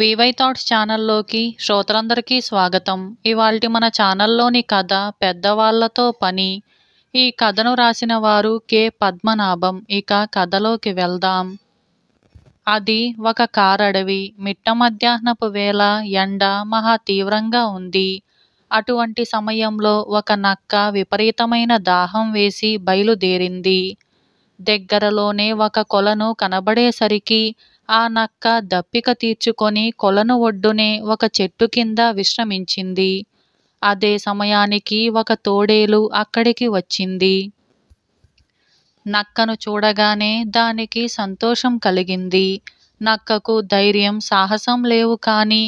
VY thoughts ఛానల్లోకి శ్రోతలందరికీ స్వాగతం ఇవాళ మన ఛానల్లోని కథ పెద్దవాళ్లతో పని ఈ కథను రాసిన వారు కె పద్మనాభం ఇక కథలోకి వెళ్దాం అది ఒక కారడవి మిట్ట మధ్యాహ్నపు వేళ ఎండ మహా తీవ్రంగా ఉంది అటువంటి సమయంలో ఒక నక్క విపరీతమైన దాహం వేసి బయలుదేరింది దగ్గరలోనే ఒక కొలను కనబడేసరికి ఆ నక్క దప్పిక తీర్చుకొని కొలను ఒడ్డునే ఒక చెట్టు కింద విశ్రమించింది అదే సమయానికి ఒక తోడేలు అక్కడికి వచ్చింది నక్కను చూడగానే దానికి సంతోషం కలిగింది నక్కకు ధైర్యం సాహసం లేవు కానీ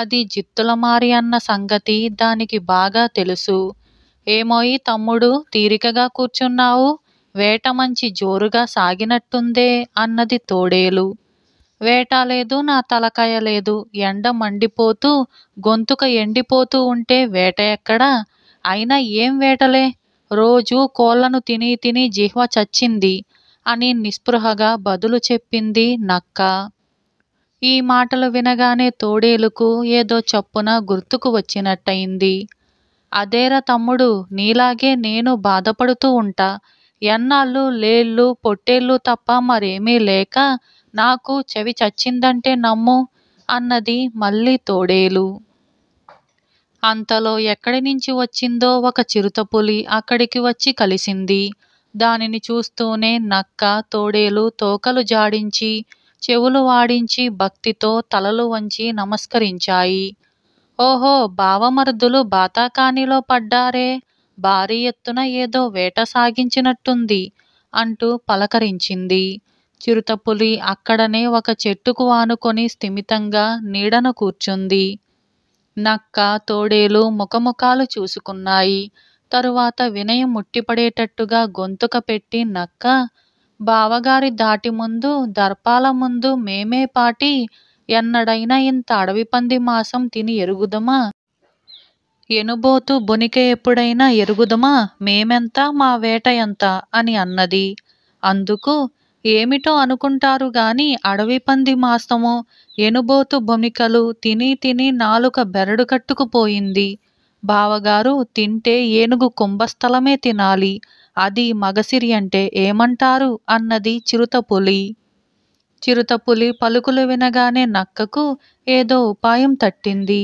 అది జిత్తులమారి అన్న సంగతి దానికి బాగా తెలుసు ఏమోయి తమ్ముడు తీరికగా కూర్చున్నావు వేట మంచి జోరుగా సాగినట్టుందే అన్నది తోడేలు వేట లేదు నా తలకాయ లేదు ఎండ మండిపోతూ గొంతుక ఎండిపోతూ ఉంటే వేట ఎక్కడా అయినా ఏం వేటలే రోజూ కోళ్లను తిని తిని జిహ్వ చచ్చింది అని నిస్పృహగా బదులు చెప్పింది నక్క ఈ మాటలు వినగానే తోడేలుకు ఏదో చప్పున గుర్తుకు వచ్చినట్టయింది అదేరా తమ్ముడు నీలాగే నేను బాధపడుతూ ఉంటా ఎన్నాళ్ళు లేళ్ళు పొట్టేళ్ళు తప్ప మరేమీ లేక నాకు చెవి చచ్చిందంటే నమ్ము అన్నది మళ్ళీ తోడేలు అంతలో ఎక్కడి నుంచి వచ్చిందో ఒక చిరుతపులి అక్కడికి వచ్చి కలిసింది దానిని చూస్తూనే నక్క తోడేలు తోకలు జాడించి చెవులు వాడించి భక్తితో తలలు వంచి నమస్కరించాయి ఓహో భావమరుదులు బాతాకానిలో పడ్డారే భారీ ఎత్తున ఏదో వేట సాగించినట్టుంది అంటూ పలకరించింది చిరుతపులి అక్కడనే ఒక చెట్టుకు వానుకొని స్థిమితంగా నీడన కూర్చుంది నక్క తోడేలు ముఖముఖాలు చూసుకున్నాయి తరువాత వినయం ముట్టిపడేటట్టుగా గొంతుక పెట్టి నక్క బావగారి దాటి ముందు దర్పాల ముందు మేమే పాటి ఎన్నడైనా ఇంత అడవి పంది మాసం తిని ఎరుగుదమా ఎనుబోతు బొనిక ఎప్పుడైనా ఎరుగుదమా మేమెంత మా వేట ఎంత అని అన్నది అందుకు ఏమిటో అనుకుంటారు గాని అడవి పంది మాసము ఎనుబోతు భూమికలు తిని తిని నాలుక బెరడు కట్టుకుపోయింది బావగారు తింటే ఏనుగు కుంభస్థలమే తినాలి అది మగసిరి అంటే ఏమంటారు అన్నది చిరుతపులి చిరుతపులి పలుకులు వినగానే నక్కకు ఏదో ఉపాయం తట్టింది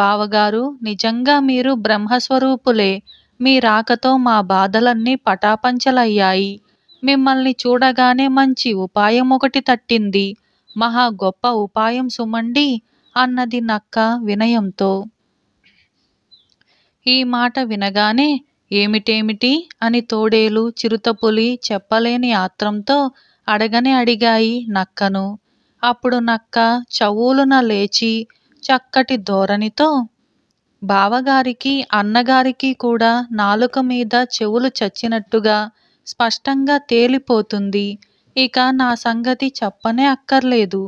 బావగారు నిజంగా మీరు బ్రహ్మస్వరూపులే మీ రాకతో మా బాధలన్నీ పటాపంచలయ్యాయి మిమ్మల్ని చూడగానే మంచి ఉపాయం ఒకటి తట్టింది మహా గొప్ప ఉపాయం సుమండి అన్నది నక్క వినయంతో ఈ మాట వినగానే ఏమిటేమిటి అని తోడేలు చిరుతపులి చెప్పలేని ఆత్రంతో అడగనే అడిగాయి నక్కను అప్పుడు నక్క చవులున లేచి చక్కటి ధోరణితో బావగారికి అన్నగారికి కూడా నాలుక మీద చెవులు చచ్చినట్టుగా స్పష్టంగా తేలిపోతుంది ఇక నా సంగతి చెప్పనే అక్కర్లేదు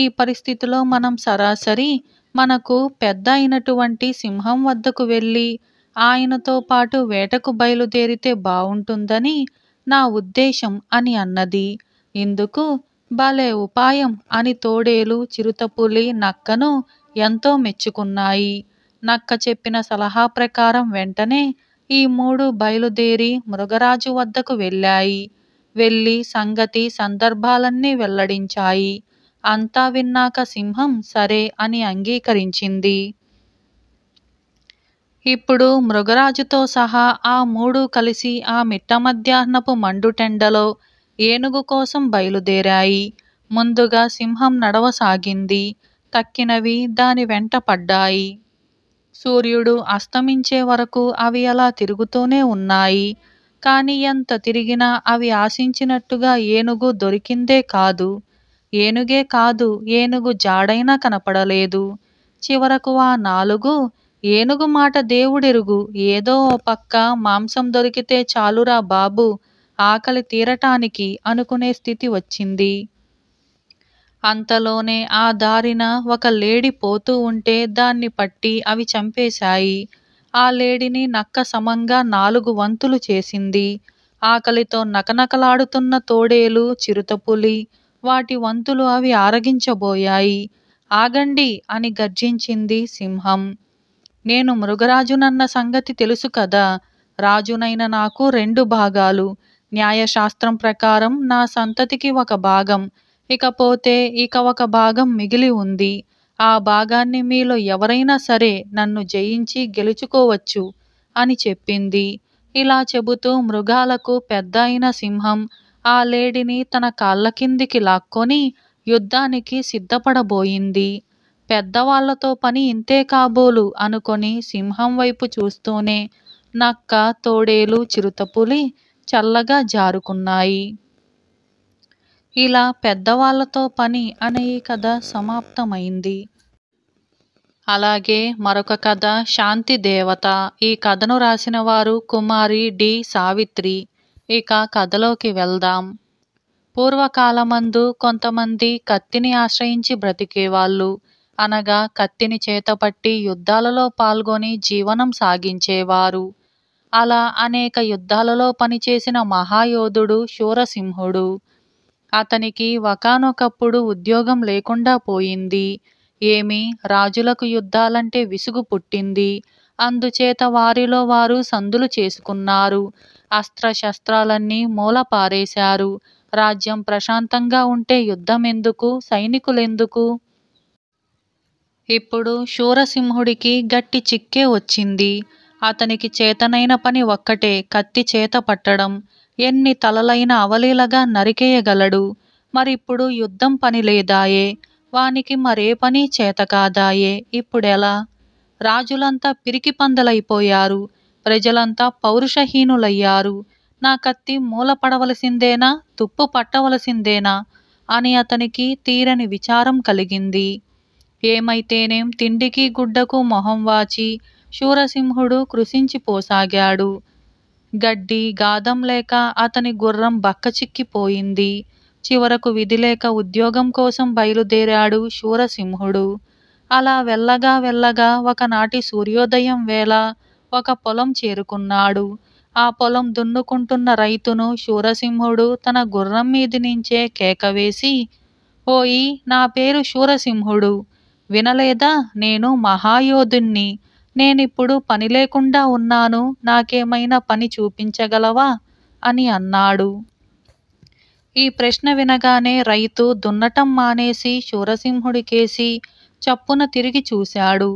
ఈ పరిస్థితిలో మనం సరాసరి మనకు పెద్ద అయినటువంటి సింహం వద్దకు వెళ్ళి ఆయనతో పాటు వేటకు బయలుదేరితే బావుంటుందని నా ఉద్దేశం అని అన్నది ఇందుకు భలే ఉపాయం అని తోడేలు చిరుతపులి నక్కను ఎంతో మెచ్చుకున్నాయి నక్క చెప్పిన సలహా ప్రకారం వెంటనే ఈ మూడు బయలుదేరి మృగరాజు వద్దకు వెళ్ళాయి. వెళ్ళి సంగతి సందర్భాలన్నీ వెల్లడించాయి. అంతా విన్నాక సింహం సరే అని అంగీకరించింది. ఇప్పుడు మృగరాజుతో సహా ఆ మూడు కలిసి ఆ మిట్ట మధ్యాహ్నపు మండుటెండలో ఏనుగు కోసం బయలుదేరాయి. ముందుగా సింహం నడవసాగింది. తక్కినవి దాని వెంట పడ్డాయి. సూర్యుడు అస్తమించే వరకు అవి అలా తిరుగుతూనే ఉన్నాయి కానీ ఎంత తిరిగినా అవి ఆశించినట్టుగా ఏనుగు దొరికిందే కాదు ఏనుగే కాదు ఏనుగు జాడైనా కనపడలేదు చివరకు ఆ నాలుగు ఏనుగు మాట దేవుడెరుగు ఏదో ఓ పక్క మాంసం దొరికితే చాలురా బాబు ఆకలి తీరటానికి అనుకునే స్థితి వచ్చింది అంతలోనే ఆ దారిన ఒక లేడి పోతూ ఉంటే దాన్ని పట్టి అవి చంపేశాయి ఆ లేడిని నక్క సమంగా నాలుగు వంతులు చేసింది ఆకలితో నకనకలాడుతున్న తోడేలు చిరుతపులి వాటి వంతులు అవి ఆరగించబోయాయి ఆగండి అని గర్జించింది సింహం నేను మృగరాజునన్న సంగతి తెలుసు కదా రాజునైన నాకు రెండు భాగాలు న్యాయశాస్త్రం ప్రకారం నా సంతతికి ఒక భాగం ఇకపోతే ఇక ఒక భాగం మిగిలి ఉంది ఆ భాగాన్ని మీలో ఎవరైనా సరే నన్ను జయించి గెలుచుకోవచ్చు అని చెప్పింది ఇలా చెబుతూ మృగాలకు పెద్ద అయిన సింహం ఆ లేడిని తన కాళ్ళ కిందికి లాక్కొని యుద్ధానికి సిద్ధపడబోయింది పెద్దవాళ్లతో పని ఇంతే కాబోలు అనుకొని సింహం వైపు చూస్తూనే నక్క తోడేలు చిరుతపులి చల్లగా జారుకున్నాయి ఇలా పెద్దవాళ్లతో పని అనే ఈ కథ సమాప్తమైంది అలాగే మరొక కథ శాంతి దేవత ఈ కథను రాసిన వారు కుమారి డి సావిత్రి ఇక కథలోకి వెళ్దాం పూర్వకాలమందు కొంతమంది కత్తిని ఆశ్రయించి బ్రతికేవాళ్ళు అనగా కత్తిని చేతపట్టి యుద్ధాలలో పాల్గొని జీవనం సాగించేవారు అలా అనేక యుద్ధాలలో పనిచేసిన మహాయోధుడు శూరసింహుడు అతనికి ఒకానొకప్పుడు ఉద్యోగం లేకుండా పోయింది. ఏమి రాజులకు యుద్ధాలంటే విసుగు పుట్టింది. అందుచేత వారిలో వారు సందులు చేసుకున్నారు. అస్త్రశస్త్రాలన్నీ మూల పారేశారు. రాజ్యం ప్రశాంతంగా ఉంటే యుద్ధమెందుకు? సైనికులెందుకు? ఇప్పుడు శూరసింహుడికి గట్టి చిక్కే వచ్చింది. అతనికి చేతనైన పని ఒక్కటే కత్తి చేత పట్టడం. ఎన్ని తలలైన అవలీలగా నరికేయగలడు మరిప్పుడు యుద్ధం పని లేదాయే వానికి మరే పని చేతకాదాయే ఇప్పుడెలా రాజులంతా పిరికి పందలైపోయారు ప్రజలంతా పౌరుషహీనులయ్యారు నా కత్తి మూలపడవలసిందేనా తుప్పు పట్టవలసిందేనా అని అతనికి తీరని విచారం కలిగింది ఏమైతేనేం తిండికి గుడ్డకు మొహం వాచి శూరసింహుడు కృషించిపోసాగాడు గడ్డి గాదం లేక అతని గుర్రం బక్క చిక్కిపోయింది చివరకు విధిలేక ఉద్యోగం కోసం బయలుదేరాడు శూరసింహుడు అలా వెళ్ళగా వెళ్ళగా ఒకనాటి సూర్యోదయం వేళ ఒక పొలం చేరుకున్నాడు ఆ పొలం దున్నుకుంటున్న రైతును శూరసింహుడు తన గుర్రం మీది నుంచే కేకవేసి ఓయి నా పేరు శూరసింహుడు వినలేదా నేను మహాయోధుణ్ణి నేనిప్పుడు పని లేకుండా ఉన్నాను నాకేమైనా పని చూపించగలవా అని అన్నాడు ఈ ప్రశ్న వినగానే రైతు దున్నటం మానేసి శూరసింహుడికేసి చప్పున తిరిగి చూశాడు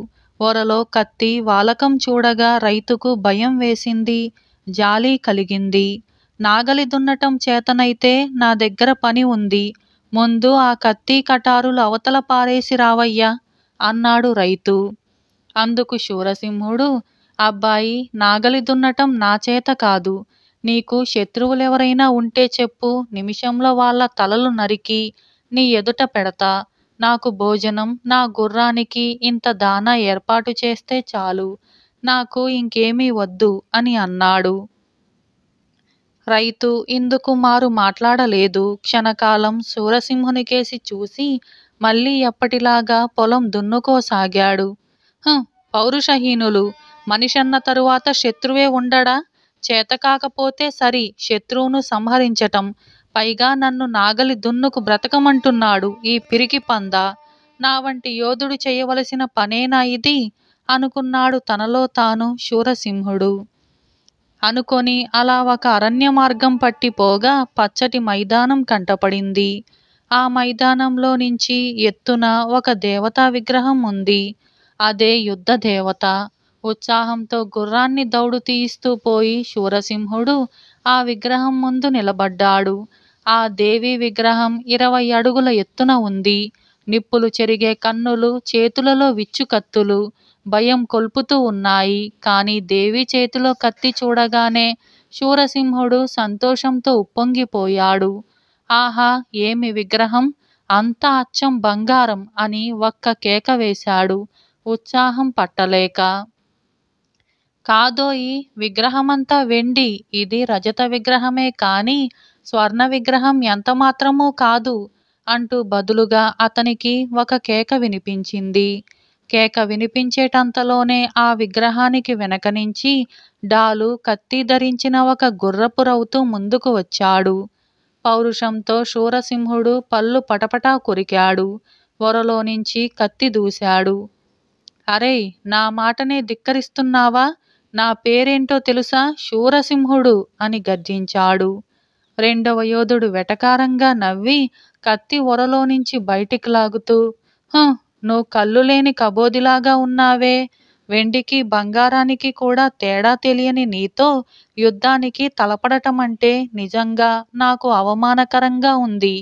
ఓరలో కత్తి వాలకం చూడగా రైతుకు భయం వేసింది జాలి కలిగింది నాగలి దున్నటం చేతనైతే నా దగ్గర పని ఉంది ముందు ఆ కత్తి కటారులు అవతల పారేసి రావయ్యా అన్నాడు రైతు అందుకు శూరసింహుడు అబ్బాయి నాగలి దున్నటం నా చేత కాదు నీకు శత్రువులెవరైనా ఉంటే చెప్పు నిమిషంలో వాళ్ళ తలలు నరికి నీ ఎదుట పెడతా నాకు భోజనం నా గుర్రానికి ఇంత దాన ఏర్పాటు చేస్తే చాలు నాకు ఇంకేమీ వద్దు అని అన్నాడు రైతు ఇందుకు మారు మాట్లాడలేదు క్షణకాలం సూరసింహునికేసి చూసి మళ్ళీ ఎప్పటిలాగా పొలం దున్నుకోసాగాడు పౌరుషహీనులు మనిషన్న తరువాత శత్రువే ఉండడా చేతకాకపోతే సరి శత్రువును సంహరించటం పైగా నన్ను నాగలి దున్నుకు బ్రతకమంటున్నాడు ఈ పిరికి పంద నా వంటి యోధుడు చేయవలసిన పనేనా ఇది అనుకున్నాడు తనలో తాను శూరసింహుడు అనుకొని అలా ఒక అరణ్య మార్గం పట్టిపోగా పచ్చటి మైదానం కంటపడింది ఆ మైదానంలో నుంచి ఎత్తున ఒక దేవతా విగ్రహం ఉంది అదే యుద్ధ దేవత ఉత్సాహంతో గుర్రాన్ని దౌడు తీయిస్తూ పోయి శూరసింహుడు ఆ విగ్రహం ముందు నిలబడ్డాడు ఆ దేవి విగ్రహం ఇరవై అడుగుల ఎత్తున ఉంది నిప్పులు చెరిగే కన్నులు చేతులలో విచ్చుకత్తులు భయం కొల్పుతూ ఉన్నాయి కానీ దేవి చేతిలో కత్తి చూడగానే శూరసింహుడు సంతోషంతో ఉప్పొంగిపోయాడు ఆహా ఏమి విగ్రహం అంతా అచ్చం బంగారం అని ఒక్క కేక వేశాడు ఉత్సాహం పట్టలేక కాదోయి విగ్రహమంతా వెండి ఇది రజత విగ్రహమే కాని స్వర్ణ విగ్రహం ఎంత మాత్రమూ కాదు అంటూ బదులుగా అతనికి ఒక కేక వినిపించింది కేక వినిపించేటంతలోనే ఆ విగ్రహానికి వెనక నుంచి డాలు కత్తి ధరించిన ఒక గుర్రపు రౌతు ముందుకు వచ్చాడు పౌరుషంతో శూరసింహుడు పళ్ళు పటపటా కొరికాడు వరలో నుంచి కత్తి దూశాడు అరేయ్ నా మాటనే ధిక్కరిస్తున్నావా నా పేరేంటో తెలుసా శూరసింహుడు అని గర్జించాడు రెండవ యోధుడు వెటకారంగా నవ్వి కత్తి ఒరలో నుంచి బయటికి లాగుతూ హ్ నువ్వు కళ్ళు లేని కబోదిలాగా ఉన్నావే వెండికి బంగారానికి కూడా తేడా తెలియని నీతో యుద్ధానికి తలపడటం అంటే నిజంగా నాకు అవమానకరంగా ఉంది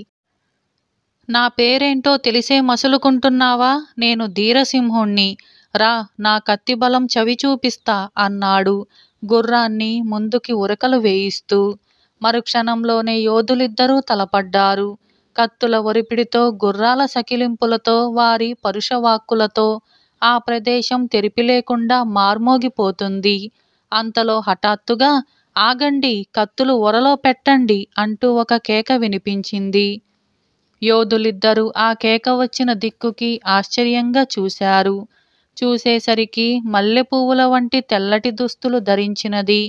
నా పేరేంటో తెలిసే మసులుకుంటున్నావా నేను ధీరసింహుణ్ణి రా నా కత్తిబలం చవి చూపిస్తా అన్నాడు గుర్రాన్ని ముందుకి ఉరకలు వేయిస్తూ మరుక్షణంలోనే యోధులిద్దరూ తలపడ్డారు కత్తుల ఒరిపిడితో గుర్రాల సకిలింపులతో వారి పరుషవాక్కులతో ఆ ప్రదేశం తెరిపి లేకుండా మార్మోగిపోతుంది అంతలో హఠాత్తుగా ఆగండి కత్తులు ఒరలో పెట్టండి అంటూ ఒక కేక వినిపించింది యోధులిద్దరూ ఆ కేక వచ్చిన దిక్కుకి ఆశ్చర్యంగా చూశారు చూసేసరికి మల్లెపువ్వుల వంటి తెల్లటి దుస్తులు ధరించినది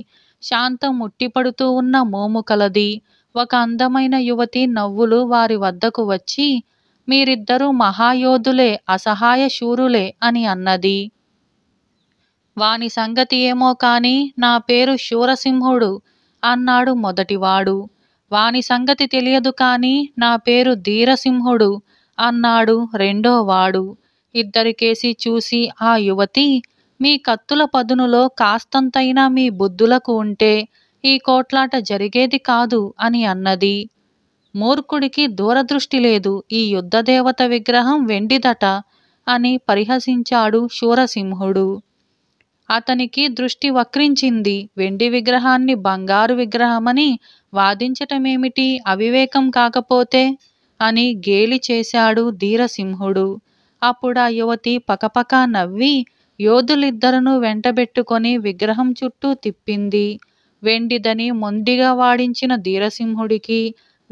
శాంతం ముట్టిపడుతూ ఉన్న మోము కలది ఒక అందమైన యువతి నవ్వులు వారి వద్దకు వచ్చి మీరిద్దరూ మహాయోధులే అసహాయ శూరులే అని అన్నది వాని సంగతి ఏమో కాని నా పేరు శూరసింహుడు అన్నాడు మొదటివాడు వాని సంగతి తెలియదు కాని నా పేరు ధీరసింహుడు అన్నాడు రెండోవాడు ఇద్దరికేసి చూసి ఆ యువతి మీ కత్తుల పదునులో కాస్తంతైనా మీ బుద్ధులకు ఉంటే ఈ కోట్లాట జరిగేది కాదు అని అన్నది మూర్ఖుడికి దూరదృష్టి లేదు ఈ యుద్ధదేవత విగ్రహం వెండిదట అని పరిహసించాడు శూరసింహుడు అతనికి దృష్టి వక్రించింది వెండి విగ్రహాన్ని బంగారు విగ్రహమని వాదించటమేమిటి అవివేకం కాకపోతే అని గేలి చేశాడు ధీరసింహుడు అప్పుడు ఆ యువతి పకపక నవ్వి యోధులిద్దరను వెంటబెట్టుకొని విగ్రహం చుట్టూ తిప్పింది వెండిదని మొండిగా వాడించిన ధీరసింహుడికి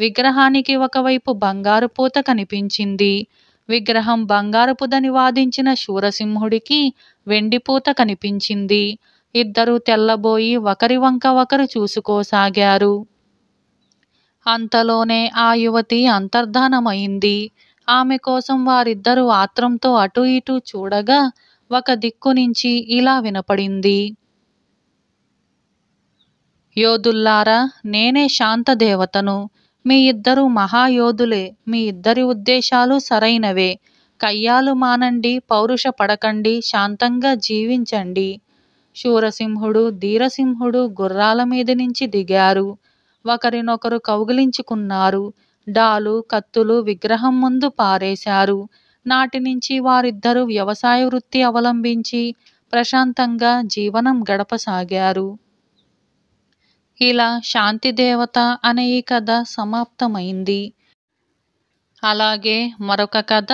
విగ్రహానికి ఒకవైపు బంగారు పూత కనిపించింది విగ్రహం బంగారుపుదని వాదించిన శూరసింహుడికి వెండిపూత కనిపించింది ఇద్దరూ తెల్లబోయి ఒకరి వంక ఒకరు చూసుకోసాగారు అంతలోనే ఆ యువతి అంతర్ధానమైంది ఆమె కోసం వారిద్దరూ ఆత్రంతో అటూ ఇటూ చూడగా ఒక దిక్కు నుంచి ఇలా వినపడింది యోధుల్లారా నేనే శాంత దేవతను మీ ఇద్దరు మహాయోధులే మీ ఇద్దరి ఉద్దేశాలు సరైనవే కయ్యాలు మానండి పౌరుష పడకండి శాంతంగా జీవించండి శూరసింహుడు ధీరసింహుడు గుర్రాల మీద నుంచి దిగారు ఒకరినొకరు కౌగిలించుకున్నారు డాలు కత్తులు విగ్రహం ముందు పారేశారు నాటి నుంచి వారిద్దరూ వ్యవసాయ వృత్తి అవలంబించి ప్రశాంతంగా జీవనం గడపసాగారు ఇలా శాంతి దేవత అనే ఈ కథ సమాప్తమైంది అలాగే మరొక కథ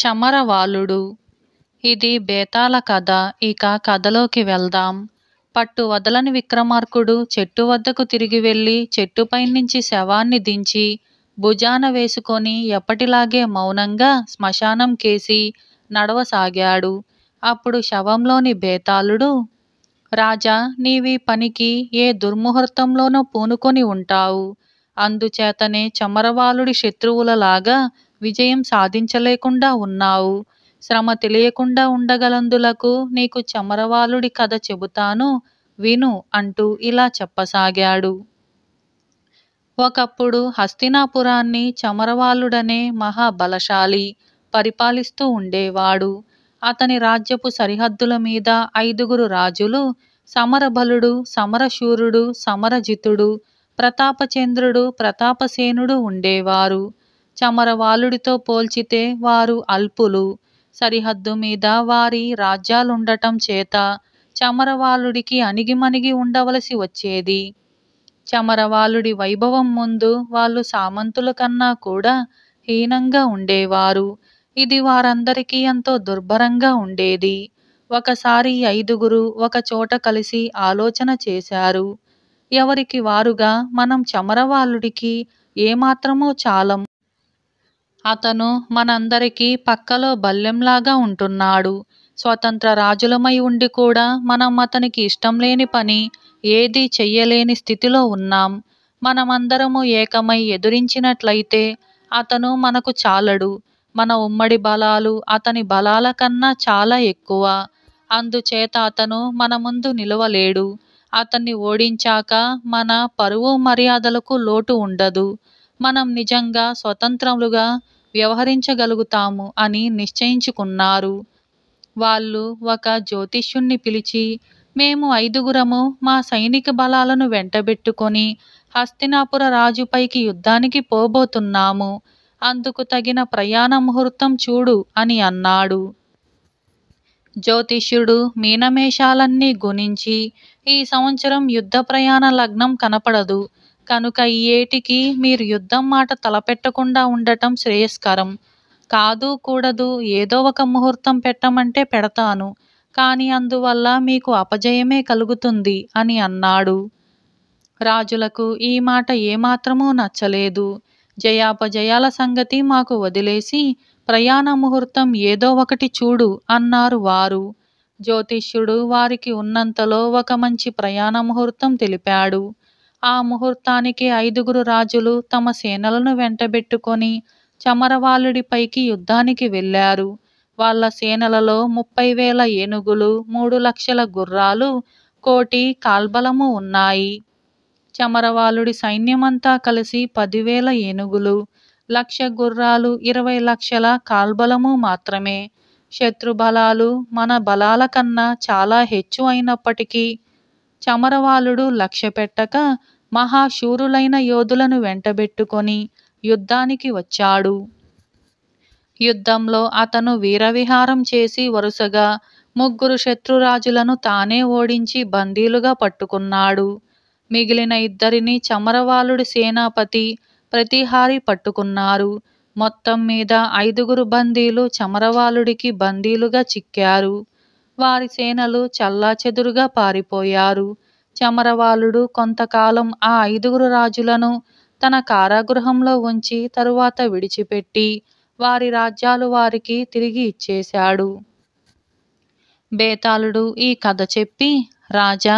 చమరవాలుడు ఇది బేతాల కథ ఇక కథలోకి వెళ్దాం పట్టు వదలని విక్రమార్కుడు చెట్టు వద్దకు తిరిగి వెళ్ళి చెట్టుపై నుంచి శవాన్ని దించి భుజాన వేసుకొని ఎప్పటిలాగే మౌనంగా శ్మశానం కేసి నడవసాగాడు అప్పుడు శవంలోని బేతాళుడు రాజా నీవి పనికి ఏ దుర్ముహూర్తంలోనూ పూనుకొని ఉంటావు అందుచేతనే చమరవాలుడి శత్రువులలాగా విజయం సాధించలేకుండా ఉన్నావు శ్రమ తెలియకుండా ఉండగలందులకు నీకు చమరవాలుడి కథ చెబుతాను విను అంటూ ఇలా చెప్పసాగాడు ఒకప్పుడు హస్తినాపురాన్ని చమరవాలుడనే మహాబలశాలి పరిపాలిస్తూ ఉండేవాడు అతని రాజ్యపు సరిహద్దుల మీద ఐదుగురు రాజులు సమరబలుడు సమరశూరుడు సమరజితుడు ప్రతాపచంద్రుడు ప్రతాపసేనుడు ఉండేవారు చమరవాలుడితో పోల్చితే వారు అల్పులు సరిహద్దు మీద వారి రాజ్యాలుండటం చేత చమరవాలుడికి అణిగిమణిగి ఉండవలసి వచ్చేది చమరవాలుడి వైభవం ముందు వాళ్ళు సామంతుల కన్నా కూడా హీనంగా ఉండేవారు ఇది వారందరికీ ఎంతో దుర్భరంగా ఉండేది ఒకసారి ఐదుగురు ఒక చోట కలిసి ఆలోచన చేశారు ఎవరికి వారుగా మనం చమరవాలుడికి ఏమాత్రమో చాలం అతను మనందరికీ పక్కలో బల్లెంలాగా ఉంటున్నాడు స్వతంత్ర రాజులమై ఉండి కూడా మనం అతనికి ఇష్టం లేని పని ఏదీ చెయ్యలేని స్థితిలో ఉన్నాం. మనమందరము ఏకమై ఎదురించినట్లయితే అతను మనకు చాలడు. మన ఉమ్మడి బలాలు అతని బలాల కన్నా చాలా ఎక్కువ. అందుచేత అతను మన ముందు నిలువలేడు. అతన్ని ఓడించాక మన పరువు మర్యాదలకు లోటు ఉండదు. మనం నిజంగా స్వతంత్రములుగా వ్యవహరించగలుగుతాము అని నిశ్చయించుకున్నారు. వాళ్ళు ఒక జ్యోతిష్యుణ్ణి పిలిచి మేము ఐదుగురము మా సైనిక బలాలను వెంటబెట్టుకొని హస్తినాపుర రాజుపైకి యుద్ధానికి పోబోతున్నాము అందుకు తగిన ప్రయాణ ముహూర్తం చూడు అని అన్నాడు జ్యోతిష్యుడు మీనమేషాలన్నీ గుణించి ఈ సంవత్సరం యుద్ధ ప్రయాణ లగ్నం కనపడదు కనుక ఈ ఏటికి మీరు యుద్ధం మాట తలపెట్టకుండా ఉండటం శ్రేయస్కరం కాదు కూడదు ఏదో ఒక ముహూర్తం పెట్టమంటే పెడతాను కానీ అందువల్ల మీకు అపజయమే కలుగుతుంది అని అన్నాడు రాజులకు ఈ మాట ఏమాత్రమూ నచ్చలేదు జయాపజయాల సంగతి మాకు వదిలేసి ప్రయాణ ముహూర్తం ఏదో ఒకటి చూడు అన్నారు వారు జ్యోతిష్యుడు వారికి ఉన్నంతలో ఒక మంచి ప్రయాణ ముహూర్తం తెలిపాడు ఆ ముహూర్తానికి ఐదుగురు రాజులు తమ సేనలను వెంటబెట్టుకొని చమరవాలుడిపైకి యుద్ధానికి వెళ్ళారు వాళ్ళ సేనలలో ముప్పై వేల ఏనుగులు మూడు లక్షల గుర్రాలు కోటి కాల్బలము ఉన్నాయి చమరవాలుడి సైన్యమంతా కలిసి పదివేల ఏనుగులు లక్ష గుర్రాలు ఇరవై లక్షల కాల్బలము మాత్రమే శత్రుబలాలు మన బలాల కన్నా చాలా హెచ్చు అయినప్పటికీ చమరవాలుడు లక్ష్య పెట్టక మహాశూరులైన యోధులను వెంటబెట్టుకొని యుద్ధానికి వచ్చాడు యుద్ధంలో అతను వీరవిహారం చేసి వరుసగా ముగ్గురు శత్రురాజులను తానే ఓడించి బందీలుగా పట్టుకున్నాడు మిగిలిన ఇద్దరిని చమరవాలుడి సేనాపతి ప్రతిహారి పట్టుకున్నారు మొత్తం మీద ఐదుగురు బందీలు చమరవాలుడికి బందీలుగా చిక్కారు వారి సేనలు చల్లాచెదురుగా పారిపోయారు చమరవాలుడు కొంతకాలం ఆ ఐదుగురు రాజులను తన కారాగృహంలో ఉంచి తరువాత విడిచిపెట్టి వారి రాజ్యాలు వారికి తిరిగి ఇచ్చేశాడు బేతాళుడు ఈ కథ చెప్పి రాజా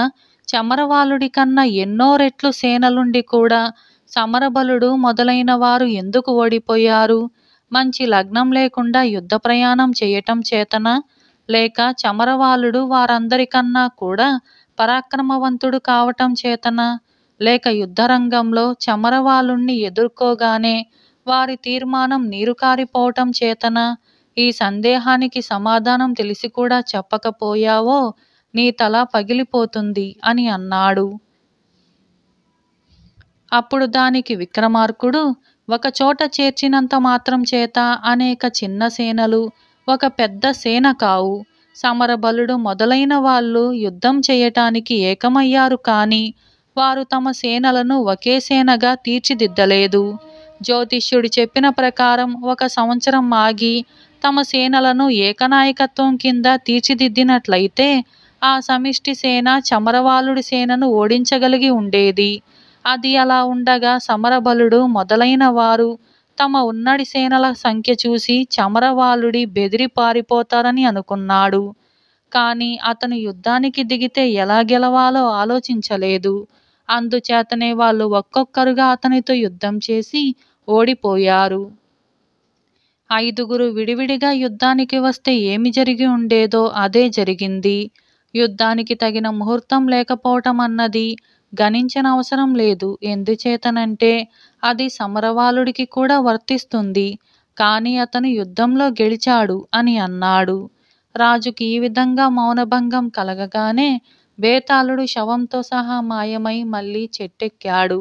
చమరవాలుడి కన్నా ఎన్నో రెట్లు సేనలుండి కూడా సమరబలుడు మొదలైన వారు ఎందుకు ఓడిపోయారు మంచి లగ్నం లేకుండా యుద్ధ ప్రయాణం చేయటం చేతన లేక చమరవాలుడు వారందరికన్నా కూడా పరాక్రమవంతుడు కావటం చేతన లేక యుద్ధరంగంలో చమరవాలుణ్ణి ఎదుర్కోగానే వారి తీర్మానం నీరుకారిపోవటం చేతన ఈ సందేహానికి సమాధానం తెలిసి కూడా చెప్పకపోయావో నీ తల పగిలిపోతుంది అని అన్నాడు. అప్పుడు దానికి విక్రమార్కుడు ఒకచోట చేర్చినంత మాత్రం చేత అనేక చిన్న సేనలు ఒక పెద్ద సేన కావు. సమరబలుడు మొదలైన వాళ్ళు యుద్ధం చేయటానికి ఏకమయ్యారు కాని వారు తమ సేనలను ఒకే సేనగా తీర్చిదిద్దలేదు. జ్యోతిష్యుడు చెప్పిన ప్రకారం ఒక సంవత్సరం ఆగి తమ సేనలను ఏకనాయకత్వం కింద తీర్చిదిద్దినట్లయితే ఆ సమిష్టి సేన చమరవాలుడి సేనను ఓడించగలిగి ఉండేది అది అలా ఉండగా సమరబలుడు మొదలైన వారు తమ ఉన్నడి సేనల సంఖ్య చూసి చమరవాలుడి బెదిరి పారిపోతారని అనుకున్నాడు కానీ అతను యుద్ధానికి దిగితే ఎలా గెలవాలో ఆలోచించలేదు అందుచేతనే వాళ్ళు ఒక్కొక్కరుగా అతనితో యుద్ధం చేసి ఓడిపోయారు ఐదుగురు విడివిడిగా యుద్ధానికి వస్తే ఏమి జరిగి ఉండేదో అదే జరిగింది యుద్ధానికి తగిన ముహూర్తం లేకపోవటం అన్నది గణించిన అవసరం లేదు ఎందుచేతనంటే అది సమరవాలుడికి కూడా వర్తిస్తుంది కానీ అతను యుద్ధంలో గెలిచాడు అని అన్నాడు రాజుకి ఈ విధంగా మౌనభంగం కలగగానే బేతాళుడు శవంతో సహా మాయమై మళ్ళీ చెట్టెక్కాడు